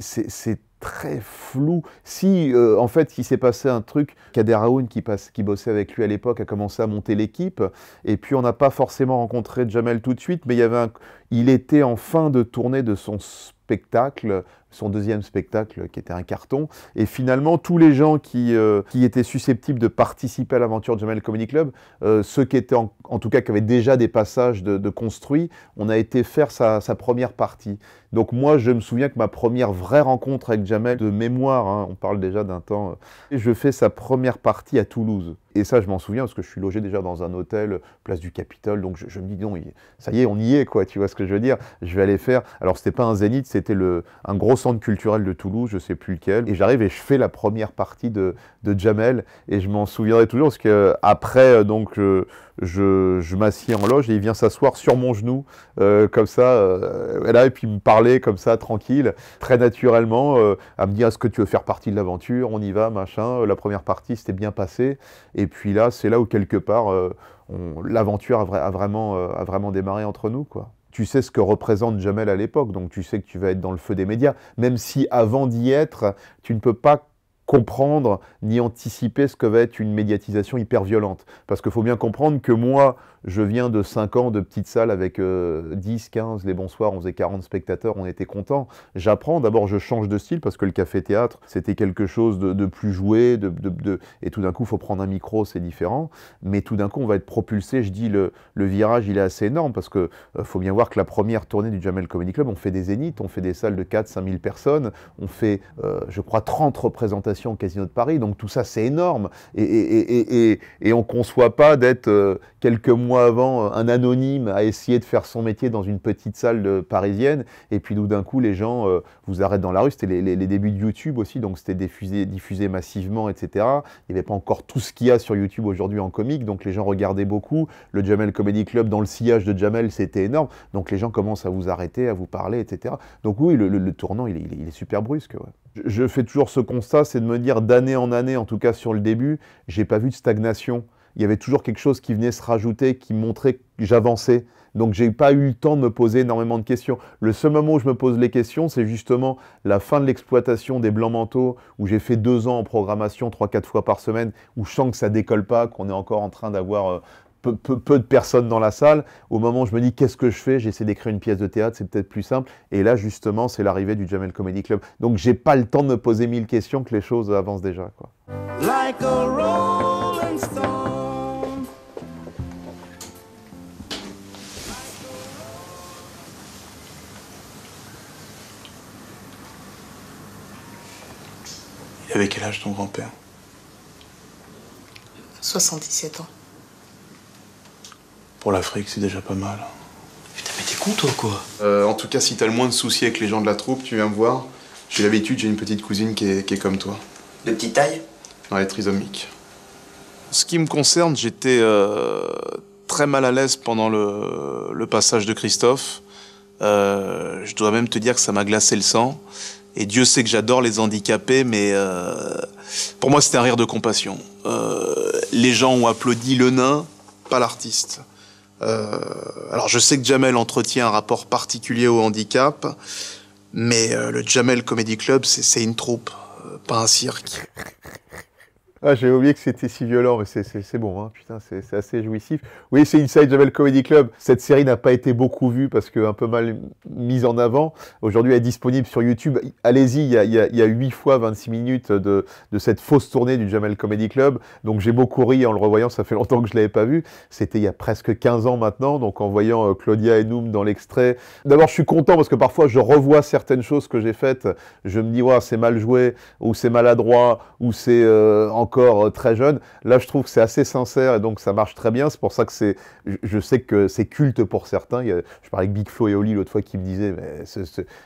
c'est très flou. Si, euh, en fait, il s'est passé un truc, Kader Aoun, qui, passe, qui bossait avec lui à l'époque, a commencé à monter l'équipe, et puis on n'a pas forcément rencontré Jamel tout de suite, mais il y avait un, il était en fin de tournée de son spectacle, son deuxième spectacle qui était un carton. Et finalement, tous les gens qui, euh, étaient susceptibles de participer à l'aventure de Jamel Comedy Club, euh, ceux qui étaient en, tout cas qui avaient déjà des passages de, de construits, on a été faire sa, première partie. Donc moi, je me souviens que ma première vraie rencontre avec Jamel de mémoire, hein, on parle déjà d'un temps, euh, je fais sa première partie à Toulouse. Et ça, je m'en souviens parce que je suis logé déjà dans un hôtel, place du Capitole. Donc je, me dis, non, ça y est, on y est, quoi. Tu vois ce que je veux dire Je vais aller faire. Alors, c'était pas un zénith, c'était un gros centre culturel de Toulouse, je ne sais plus lequel. Et j'arrive et je fais la première partie de, Jamel. Et je m'en souviendrai toujours parce que après, euh, donc, euh, je, je, m'assieds en loge et il vient s'asseoir sur mon genou, euh, comme ça, là, et puis me parler comme ça, tranquille, très naturellement, à me dire, est-ce que tu veux faire partie de l'aventure On y va, machin. La première partie, c'était bien passé. Et puis là, c'est là où quelque part, euh, l'aventure a, vraiment, euh, a vraiment démarré entre nous. quoi. Tu sais ce que représente Jamel à l'époque, donc tu sais que tu vas être dans le feu des médias. Même si avant d'y être, tu ne peux pas comprendre ni anticiper ce que va être une médiatisation hyper violente. Parce qu'il faut bien comprendre que moi, je viens de 5 ans de petites salle avec 10, euh, 15, les bonsoirs, on faisait 40 spectateurs, on était contents. J'apprends, d'abord je change de style parce que le café-théâtre, c'était quelque chose de, plus joué, de, et tout d'un coup, il faut prendre un micro, c'est différent. Mais tout d'un coup, on va être propulsé, je dis, le, le virage, il est assez énorme parce qu'il euh, faut bien voir que la première tournée du Jamel Comedy Club, on fait des zéniths, on fait des salles de 4-5 000 personnes, on fait, euh, je crois, 30 représentations au Casino de Paris. Donc tout ça, c'est énorme. Et, on ne conçoit pas d'être euh, quelques mois avant euh, un anonyme à essayer de faire son métier dans une petite salle euh, parisienne. Et puis d'un coup, les gens vous arrêtent dans la rue. C'était les, débuts de YouTube aussi, donc c'était diffusé, massivement, etc. Il n'y avait pas encore tout ce qu'il y a sur YouTube aujourd'hui en comique, donc les gens regardaient beaucoup. Le Jamel Comedy Club, dans le sillage de Jamel, c'était énorme. Donc les gens commencent à vous arrêter, à vous parler, etc. Donc oui, le, tournant, il est, il est super brusque. Ouais je fais toujours ce constat, c'est de me dire d'année en année, en tout cas sur le début, j'ai pas vu de stagnation. Il y avait toujours quelque chose qui venait se rajouter, qui montrait que j'avançais. Donc j'ai pas eu le temps de me poser énormément de questions. Le seul moment où je me pose les questions, c'est justement la fin de l'exploitation des blancs manteaux, où j'ai fait deux ans en programmation, trois, quatre fois par semaine, où je sens que ça décolle pas, qu'on est encore en train d'avoir euh, peu, de personnes dans la salle. Au moment où je me dis qu'est-ce que je fais, j'essaie d'écrire une pièce de théâtre, c'est peut-être plus simple. Et là, justement, c'est l'arrivée du Jamel Comedy Club. Donc, j'ai pas le temps de me poser mille questions que les choses avancent déjà. Quoi. Avec quel âge ton grand-père 77 ans. Pour l'Afrique, c'est déjà pas mal. Putain, mais t'es con, toi, quoi euh, En tout cas, si t'as le moins de soucis avec les gens de la troupe, tu viens me voir. J'ai l'habitude, j'ai une petite cousine qui est, qui est, comme toi. De petite taille Non, elle est trisomique. Ce qui me concerne, j'étais euh, très mal à l'aise pendant le, passage de Christophe. Euh, je dois même te dire que ça m'a glacé le sang. Et Dieu sait que j'adore les handicapés, mais pour moi c'était un rire de compassion. les gens ont applaudi le nain, pas l'artiste. Euh, alors je sais que Jamel entretient un rapport particulier au handicap, mais euh, le Jamel Comedy Club, c'est une troupe, euh, pas un cirque. Ah, j'avais oublié que c'était si violent, mais c'est bon, hein. putain, c'est assez jouissif. Oui, c'est Inside Jamel Comedy Club. Cette série n'a pas été beaucoup vue parce un peu mal mise en avant. Aujourd'hui, elle est disponible sur YouTube. Allez-y, il y a, y a, 8 fois 26 minutes de, de cette fausse tournée du Jamel Comedy Club. Donc j'ai beaucoup ri en le revoyant, ça fait longtemps que je ne l'avais pas vu. C'était il y a presque 15 ans maintenant, donc en voyant euh, Claudia et Noom dans l'extrait. D'abord, je suis content parce que parfois je revois certaines choses que j'ai faites. Je me dis, ouais, c'est mal joué, ou c'est maladroit, ou c'est... Euh, en encore euh, très jeune. Là, je trouve que c'est assez sincère et donc ça marche très bien. C'est pour ça que c'est, je sais que c'est culte pour certains. je parlais avec Big Flo et Oli l'autre fois qui me disaient,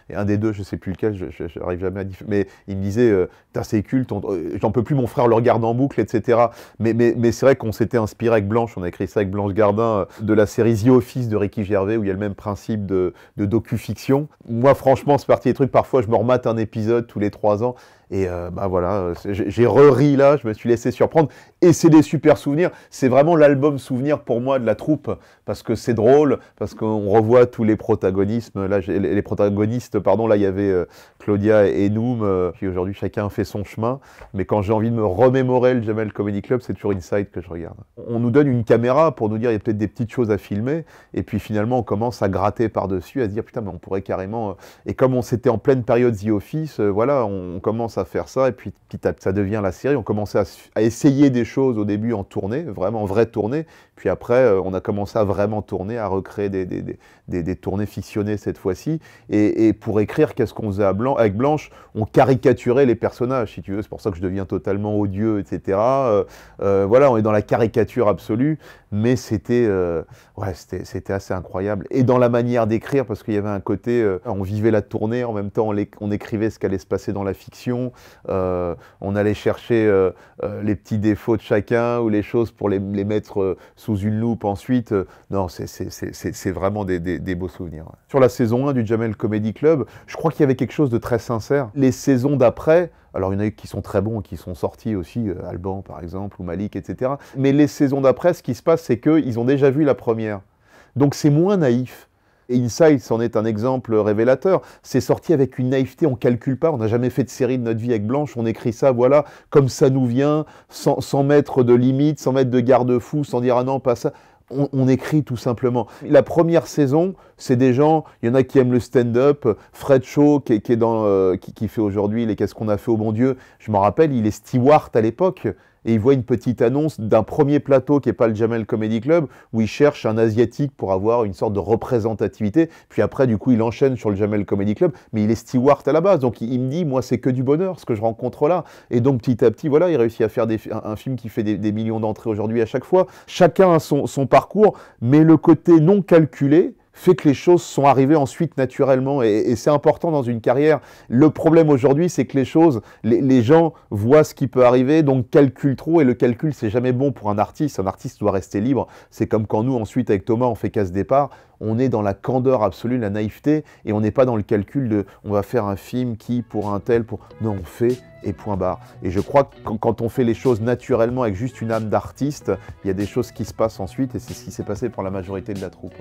mais un des deux, je sais plus lequel, je n'arrive jamais à dire, mais il me disait, euh, c'est culte, euh, j'en peux plus, mon frère le regarde en boucle, etc. Mais, mais, c'est vrai qu'on s'était inspiré avec Blanche, on a écrit ça avec Blanche Gardin, euh, de la série The Office de Ricky Gervais, où il y a le même principe de, de docu-fiction. Moi, franchement, c'est parti des trucs, parfois je me remate un épisode tous les trois ans, et ben voilà, j'ai re là, je me suis laissé surprendre. Et c'est des super souvenirs. C'est vraiment l'album souvenir pour moi de la troupe parce que c'est drôle, parce qu'on revoit tous les protagonistes. Là, les protagonistes, pardon, là il y avait euh, Claudia et Noom. Euh, qui puis aujourd'hui, chacun fait son chemin. Mais quand j'ai envie de me remémorer le Jamel Comedy Club, c'est toujours Inside que je regarde. On nous donne une caméra pour nous dire il y a peut-être des petites choses à filmer. Et puis finalement, on commence à gratter par-dessus, à se dire putain, mais on pourrait carrément. Euh, et comme on s'était en pleine période The Office, voilà, on, commence à faire ça. Et puis petit ça devient la série. On commençait à essayer des choses au début en tournée, vraiment vraie tournée. Puis après, euh, on a commencé à vraiment tourner, à recréer des, des, des, des tournées fictionnées cette fois-ci. Et, pour écrire, qu'est-ce qu'on faisait à Blanc, avec Blanche On caricaturait les personnages, si tu veux. C'est pour ça que je deviens totalement odieux, etc. Euh, euh, voilà, on est dans la caricature absolue. Mais c'était ouais, c'était assez incroyable. Et dans la manière d'écrire, parce qu'il y avait un côté, on vivait la tournée, en même temps, on, écrivait ce qu'allait se passer dans la fiction. on allait chercher les petits défauts chacun ou les choses pour les, mettre euh, sous une loupe ensuite. Euh, non, c'est vraiment des, beaux souvenirs. Sur la saison 1 du Jamel Comedy Club, je crois qu'il y avait quelque chose de très sincère. Les saisons d'après, alors il y en a qui sont très bons, qui sont sortis aussi, euh, Alban par exemple, ou Malik, etc. Mais les saisons d'après, ce qui se passe, c'est qu'ils ont déjà vu la première. Donc c'est moins naïf. Et Inside, c'en est un exemple révélateur. C'est sorti avec une naïveté, on calcule pas, on n'a jamais fait de série de notre vie avec Blanche, on écrit ça, voilà, comme ça nous vient, sans, mettre de limite, sans mettre de garde-fou, sans dire ah non, pas ça. On, écrit tout simplement. La première saison, c'est des gens, il y en a qui aiment le stand-up, Fred Shaw qui, euh, qui, fait aujourd'hui les Qu'est-ce qu'on a fait au bon Dieu, je m'en rappelle, il est steward à l'époque, et il voit une petite annonce d'un premier plateau qui n'est pas le Jamel Comedy Club, où il cherche un Asiatique pour avoir une sorte de représentativité. Puis après, du coup, il enchaîne sur le Jamel Comedy Club, mais il est Stewart à la base. Donc il, me dit, moi, c'est que du bonheur ce que je rencontre là. Et donc petit à petit, voilà, il réussit à faire un, film qui fait des, millions d'entrées aujourd'hui à chaque fois. Chacun a son parcours, mais le côté non calculé, fait que les choses sont arrivées ensuite naturellement. Et, c'est important dans une carrière. Le problème aujourd'hui, c'est que les choses, les, les, gens voient ce qui peut arriver, donc calculent trop. Et le calcul, c'est jamais bon pour un artiste. Un artiste doit rester libre. C'est comme quand nous, ensuite, avec Thomas, on fait casse départ on est dans la candeur absolue, la naïveté, et on n'est pas dans le calcul de on va faire un film qui, pour un tel, pour. Non, on fait et point barre. Et je crois que quand on fait les choses naturellement avec juste une âme d'artiste, il y a des choses qui se passent ensuite, et c'est ce qui s'est passé pour la majorité de la troupe.